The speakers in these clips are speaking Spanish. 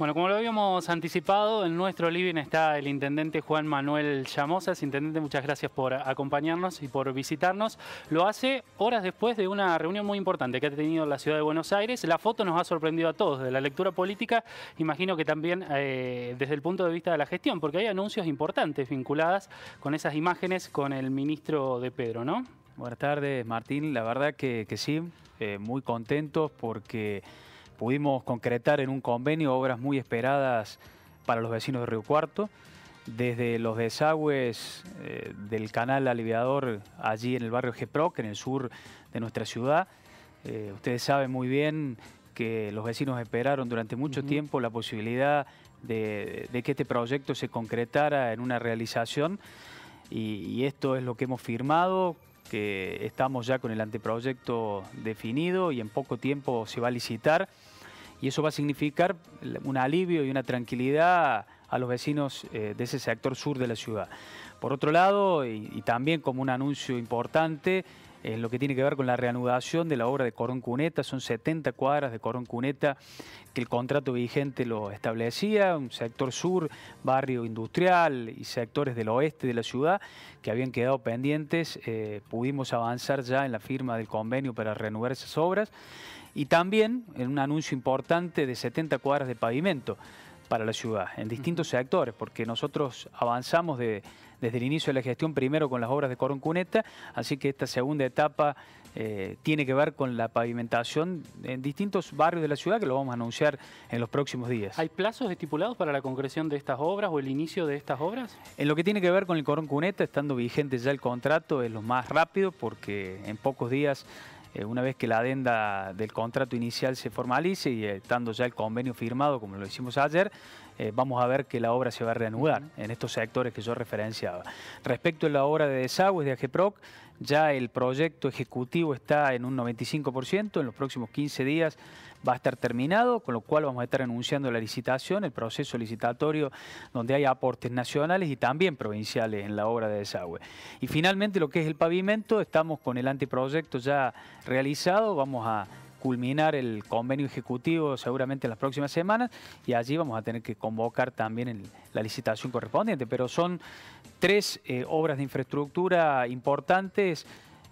Bueno, como lo habíamos anticipado, en nuestro living está el intendente Juan Manuel Llamosas. Intendente, muchas gracias por acompañarnos y por visitarnos. Lo hace horas después de una reunión muy importante que ha tenido la ciudad de Buenos Aires. La foto nos ha sorprendido a todos, de la lectura política, imagino que también eh, desde el punto de vista de la gestión, porque hay anuncios importantes vinculadas con esas imágenes con el ministro de Pedro, ¿no? Buenas tardes, Martín. La verdad que, sí, eh, muy contentos porque pudimos concretar en un convenio obras muy esperadas para los vecinos de Río Cuarto, desde los desagües eh, del canal aliviador allí en el barrio Geproc, en el sur de nuestra ciudad. Eh, ustedes saben muy bien que los vecinos esperaron durante mucho tiempo la posibilidad de, que este proyecto se concretara en una realización y esto es lo que hemos firmado que estamos ya con el anteproyecto definido y en poco tiempo se va a licitar y eso va a significar un alivio y una tranquilidad a los vecinos eh, de ese sector sur de la ciudad. Por otro lado, y, también como un anuncio importante, en lo que tiene que ver con la reanudación de la obra de Corón Cuneta. Son 70 cuadras de Corón Cuneta que el contrato vigente lo establecía, un sector sur, barrio industrial y sectores del oeste de la ciudad que habían quedado pendientes. Eh, pudimos avanzar ya en la firma del convenio para reanudar esas obras y también en un anuncio importante de 70 cuadras de pavimento para la ciudad, en distintos sectores, porque nosotros avanzamos desde el inicio de la gestión, primero con las obras de Corón Cuneta, así que esta segunda etapa eh, tiene que ver con la pavimentación en distintos barrios de la ciudad, que lo vamos a anunciar en los próximos días. ¿Hay plazos estipulados para la concreción de estas obras o el inicio de estas obras? En lo que tiene que ver con el Corón Cuneta, estando vigente ya el contrato, es lo más rápido, porque en pocos días eh, una vez que la adenda del contrato inicial se formalice y eh, estando ya el convenio firmado, como lo hicimos ayer, eh, vamos a ver que la obra se va a reanudar en estos sectores que yo referenciaba. Respecto a la obra de desagües de AGEPROC, ya el proyecto ejecutivo está en un 95%, en los próximos 15 días va a estar terminado, con lo cual vamos a estar anunciando la licitación, el proceso licitatorio donde hay aportes nacionales y también provinciales en la obra de desagüe. Y finalmente lo que es el pavimento, estamos con el anteproyecto ya realizado, vamos a culminar el convenio ejecutivo seguramente en las próximas semanas y allí vamos a tener que convocar también la licitación correspondiente. Pero son tres eh, obras de infraestructura importantes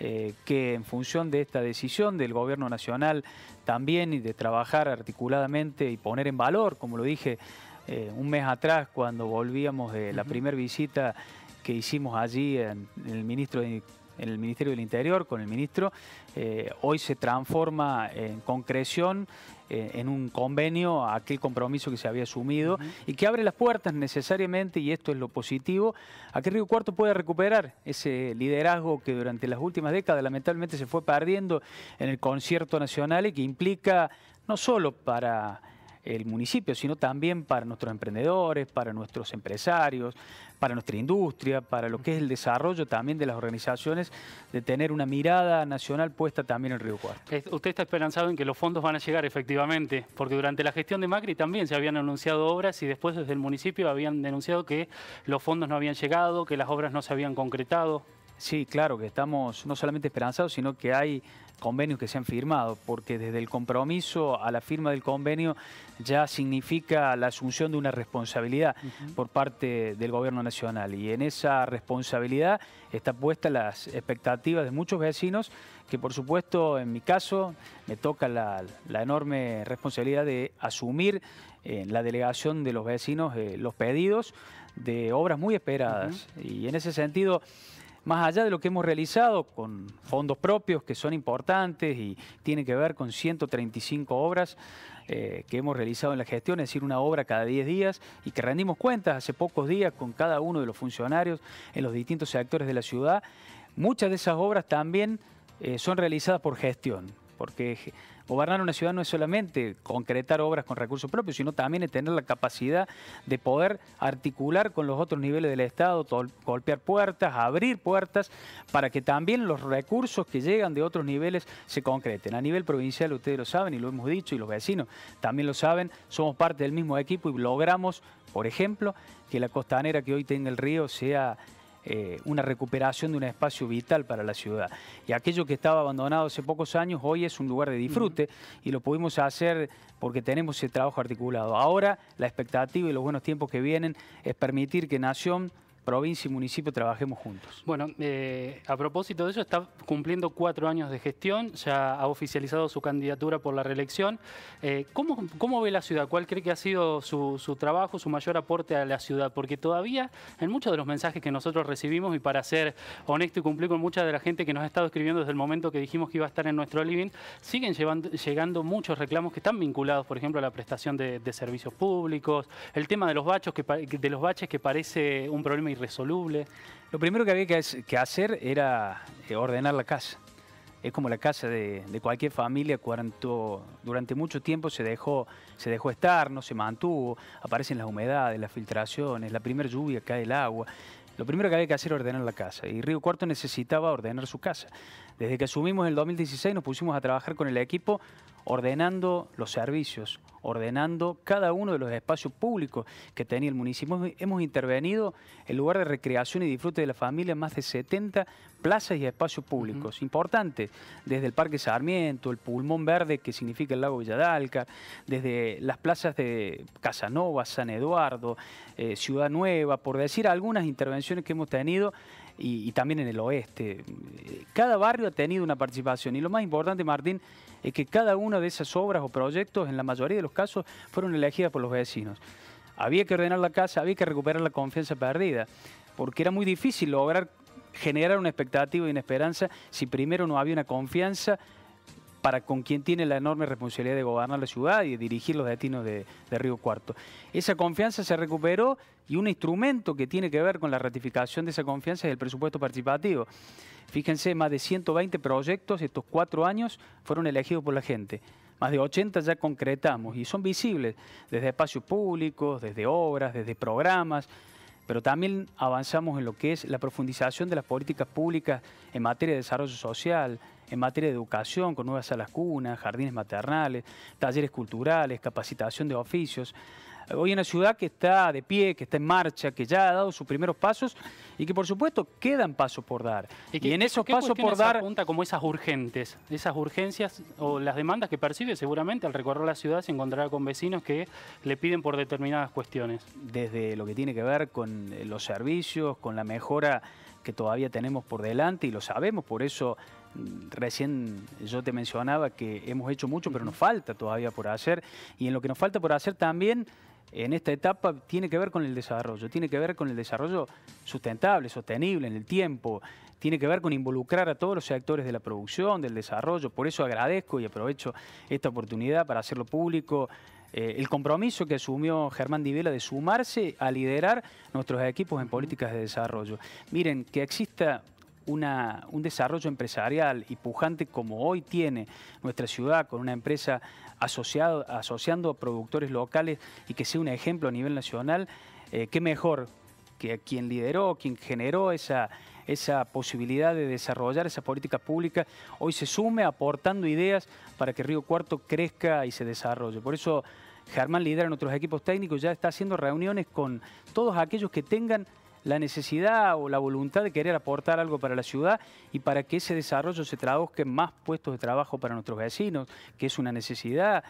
eh, que en función de esta decisión del Gobierno Nacional también y de trabajar articuladamente y poner en valor, como lo dije eh, un mes atrás cuando volvíamos de la primera visita que hicimos allí en el ministro de en el Ministerio del Interior con el ministro, eh, hoy se transforma en concreción eh, en un convenio aquel compromiso que se había asumido y que abre las puertas necesariamente, y esto es lo positivo, a que Río Cuarto pueda recuperar ese liderazgo que durante las últimas décadas lamentablemente se fue perdiendo en el concierto nacional y que implica no solo para el municipio, sino también para nuestros emprendedores, para nuestros empresarios, para nuestra industria, para lo que es el desarrollo también de las organizaciones, de tener una mirada nacional puesta también en Río Cuarto. Usted está esperanzado en que los fondos van a llegar efectivamente, porque durante la gestión de Macri también se habían anunciado obras y después desde el municipio habían denunciado que los fondos no habían llegado, que las obras no se habían concretado. Sí, claro, que estamos no solamente esperanzados, sino que hay convenios que se han firmado, porque desde el compromiso a la firma del convenio ya significa la asunción de una responsabilidad por parte del gobierno nacional. Y en esa responsabilidad está puestas las expectativas de muchos vecinos, que por supuesto en mi caso me toca la, enorme responsabilidad de asumir en eh, la delegación de los vecinos eh, los pedidos de obras muy esperadas. Y en ese sentido más allá de lo que hemos realizado con fondos propios que son importantes y tiene que ver con 135 obras eh, que hemos realizado en la gestión, es decir, una obra cada 10 días y que rendimos cuentas hace pocos días con cada uno de los funcionarios en los distintos sectores de la ciudad. Muchas de esas obras también eh, son realizadas por gestión, porque Gobernar una ciudad no es solamente concretar obras con recursos propios, sino también es tener la capacidad de poder articular con los otros niveles del Estado, golpear puertas, abrir puertas, para que también los recursos que llegan de otros niveles se concreten. A nivel provincial, ustedes lo saben y lo hemos dicho, y los vecinos también lo saben, somos parte del mismo equipo y logramos, por ejemplo, que la costanera que hoy tenga el río sea eh, una recuperación de un espacio vital para la ciudad. Y aquello que estaba abandonado hace pocos años, hoy es un lugar de disfrute y lo pudimos hacer porque tenemos ese trabajo articulado. Ahora la expectativa y los buenos tiempos que vienen es permitir que Nación provincia y municipio trabajemos juntos. Bueno, eh, a propósito de eso, está cumpliendo cuatro años de gestión, ya ha oficializado su candidatura por la reelección. Eh, ¿cómo, ve la ciudad? ¿Cuál cree que ha sido su, trabajo, su mayor aporte a la ciudad? Porque todavía en muchos de los mensajes que nosotros recibimos, y para ser honesto y cumplir con mucha de la gente que nos ha estado escribiendo desde el momento que dijimos que iba a estar en nuestro living, siguen llegando muchos reclamos que están vinculados, por ejemplo, a la prestación de, servicios públicos, el tema de los, que, de los baches que parece un problema irresoluble. Lo primero que había que hacer era eh, ordenar la casa. Es como la casa de, cualquier familia, cuanto durante mucho tiempo se dejó, se dejó estar, no se mantuvo, aparecen las humedades, las filtraciones, la primera lluvia cae el agua. Lo primero que había que hacer era ordenar la casa y Río Cuarto necesitaba ordenar su casa. Desde que asumimos el 2016 nos pusimos a trabajar con el equipo ordenando los servicios, ordenando cada uno de los espacios públicos que tenía el municipio. Hemos intervenido en lugar de recreación y disfrute de la familia más de 70 plazas y espacios públicos importantes, desde el Parque Sarmiento, el Pulmón Verde, que significa el lago Villadalca, desde las plazas de Casanova, San Eduardo, eh, Ciudad Nueva, por decir algunas intervenciones que hemos tenido. y, también en el oeste. Cada barrio ha tenido una participación y lo más importante, Martín, es que cada una de esas obras o proyectos, en la mayoría de los casos, fueron elegidas por los vecinos. Había que ordenar la casa, había que recuperar la confianza perdida, porque era muy difícil lograr generar una expectativa y una esperanza si primero no había una confianza para con quien tiene la enorme responsabilidad de gobernar la ciudad y de dirigir los destinos de, de, Río Cuarto. Esa confianza se recuperó y un instrumento que tiene que ver con la ratificación de esa confianza es el presupuesto participativo. Fíjense, más de 120 proyectos estos cuatro años fueron elegidos por la gente. Más de 80 ya concretamos y son visibles desde espacios públicos, desde obras, desde programas pero también avanzamos en lo que es la profundización de las políticas públicas en materia de desarrollo social, en materia de educación, con nuevas salas cunas, jardines maternales, talleres culturales, capacitación de oficios hoy en una ciudad que está de pie, que está en marcha, que ya ha dado sus primeros pasos y que por supuesto quedan pasos por dar. Y, que, y en esos pasos por dar... apunta como esas urgentes, esas urgencias o las demandas que percibe seguramente al recorrer la ciudad se encontrará con vecinos que le piden por determinadas cuestiones? Desde lo que tiene que ver con eh, los servicios, con la mejora que todavía tenemos por delante y lo sabemos, por eso mm, recién yo te mencionaba que hemos hecho mucho, pero nos falta todavía por hacer. Y en lo que nos falta por hacer también en esta etapa tiene que ver con el desarrollo, tiene que ver con el desarrollo sustentable, sostenible en el tiempo, tiene que ver con involucrar a todos los actores de la producción, del desarrollo. Por eso agradezco y aprovecho esta oportunidad para hacerlo público. Eh, el compromiso que asumió Germán Divela de sumarse a liderar nuestros equipos en políticas de desarrollo. Miren, que exista un desarrollo empresarial y pujante como hoy tiene nuestra ciudad, con una empresa asociado, asociando a productores locales y que sea un ejemplo a nivel nacional, eh, qué mejor que quien lideró, quien generó esa, esa posibilidad de desarrollar esa política pública, hoy se sume aportando ideas para que Río Cuarto crezca y se desarrolle. Por eso Germán lidera en otros equipos técnicos, ya está haciendo reuniones con todos aquellos que tengan la necesidad o la voluntad de querer aportar algo para la ciudad y para que ese desarrollo se traduzca en más puestos de trabajo para nuestros vecinos, que es una necesidad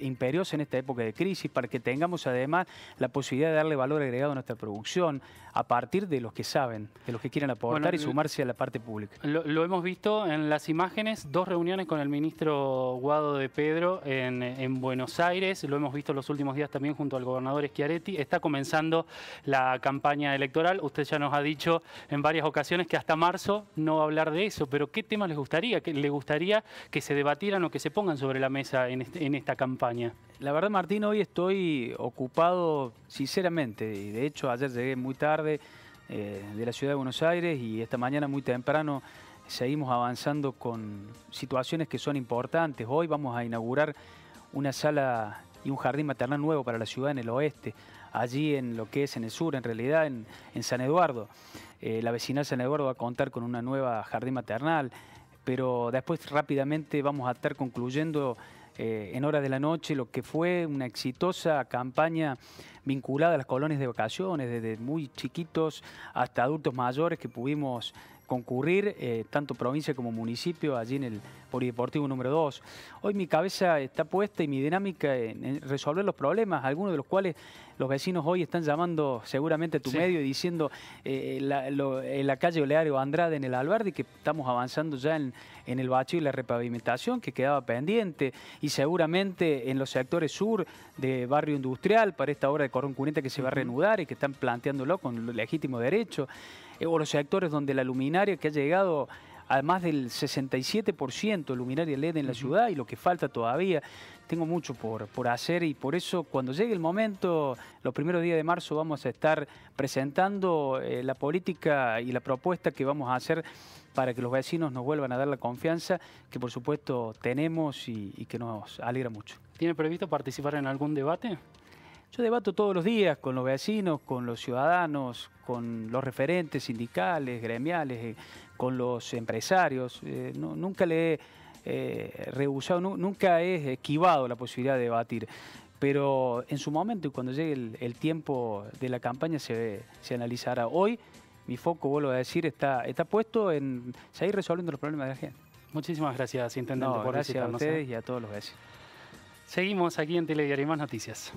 imperiosa en esta época de crisis, para que tengamos además la posibilidad de darle valor agregado a nuestra producción a partir de los que saben, de los que quieren aportar y sumarse a la parte pública. Lo, hemos visto en las imágenes, dos reuniones con el ministro Guado de Pedro en, en Buenos Aires, lo hemos visto los últimos días también junto al gobernador Schiaretti, está comenzando la campaña electoral Usted ya nos ha dicho en varias ocasiones que hasta marzo no va a hablar de eso, pero ¿qué temas les gustaría? le gustaría que se debatieran o que se pongan sobre la mesa este, en, esta campaña? La verdad, Martín, hoy estoy ocupado sinceramente y de hecho ayer llegué muy tarde eh, de la ciudad de Buenos Aires y esta mañana muy temprano seguimos avanzando con situaciones que son importantes. Hoy vamos a inaugurar una sala y un jardín maternal nuevo para la ciudad en el oeste, allí en lo que es en el sur, en realidad en, San Eduardo. Eh, la la de San Eduardo va a contar con una nueva jardín maternal, pero después rápidamente vamos a estar concluyendo eh, en horas de la noche lo que fue una exitosa campaña vinculada a las colonias de vacaciones, desde muy chiquitos hasta adultos mayores que pudimos concurrir, eh, tanto provincia como municipio, allí en el Polideportivo número 2. Hoy mi cabeza está puesta y mi dinámica en resolver los problemas, algunos de los cuales los vecinos hoy están llamando seguramente a tu medio y diciendo eh, en la calle Oleario Andrade en el Albardi que estamos avanzando ya en, en el bache y la repavimentación que quedaba pendiente y seguramente en los sectores sur de barrio industrial para esta obra de Corón Cuneta que se va a reanudar y que están planteándolo con legítimo derecho, eh, o los sectores donde la luminaria que ha llegado además del 67% luminaria LED en la ciudad y lo que falta todavía. Tengo mucho por, hacer y por eso cuando llegue el momento, los primeros días de marzo vamos a estar presentando eh, la política y la propuesta que vamos a hacer para que los vecinos nos vuelvan a dar la confianza que por supuesto tenemos y que nos alegra mucho. ¿Tiene previsto participar en algún debate? Yo debato todos los días con los vecinos, con los ciudadanos, con los referentes sindicales, gremiales, eh, con los empresarios. Eh, nunca le he eh, rehusado, nunca he esquivado la posibilidad de debatir. Pero en su momento y cuando llegue el, tiempo de la campaña se, se analizará. Hoy mi foco, vuelvo a decir, está, está puesto en seguir resolviendo los problemas de la gente. Muchísimas gracias, Intendente, gracias a ustedes y a todos los vecinos. Seguimos aquí en Telediario y Más Noticias.